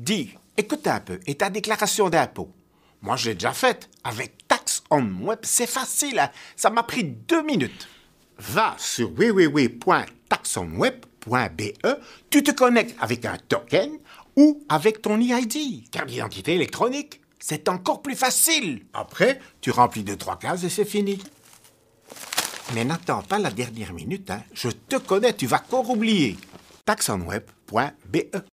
Dis, écoute un peu, et ta déclaration d'impôt Moi, j'ai déjà faite, avec TaxOnWeb, c'est facile, hein. ça m'a pris deux minutes. Va sur www.taxonweb.be, tu te connectes avec un token ou avec ton EID, carte d'identité électronique. C'est encore plus facile. Après, tu remplis deux, trois cases et c'est fini. Mais n'attends pas la dernière minute, hein. Je te connais, tu vas encore oublier. taxonweb.be